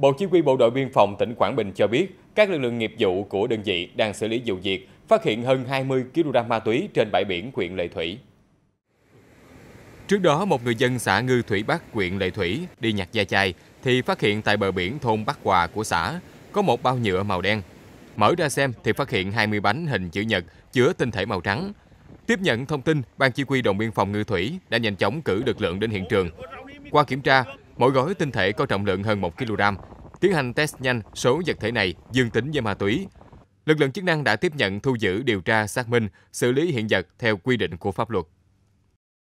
Bộ Chỉ huy Bộ đội Biên phòng tỉnh Quảng Bình cho biết, các lực lượng nghiệp vụ của đơn vị đang xử lý vụ việc, phát hiện hơn 20 kg ma túy trên bãi biển huyện Lệ Thủy. Trước đó, một người dân xã Ngư Thủy Bắc, huyện Lệ Thủy đi nhặt da chai thì phát hiện tại bờ biển thôn Bắc Hòa của xã có một bao nhựa màu đen. Mở ra xem thì phát hiện 20 bánh hình chữ nhật chứa tinh thể màu trắng. Tiếp nhận thông tin, Ban Chỉ huy Đồn Biên phòng Ngư Thủy đã nhanh chóng cử lực lượng đến hiện trường. Qua kiểm tra, Mỗi gói tinh thể có trọng lượng hơn 1 kg. Tiến hành test nhanh, số vật thể này dương tính với ma túy. Lực lượng chức năng đã tiếp nhận thu giữ điều tra xác minh, xử lý hiện vật theo quy định của pháp luật.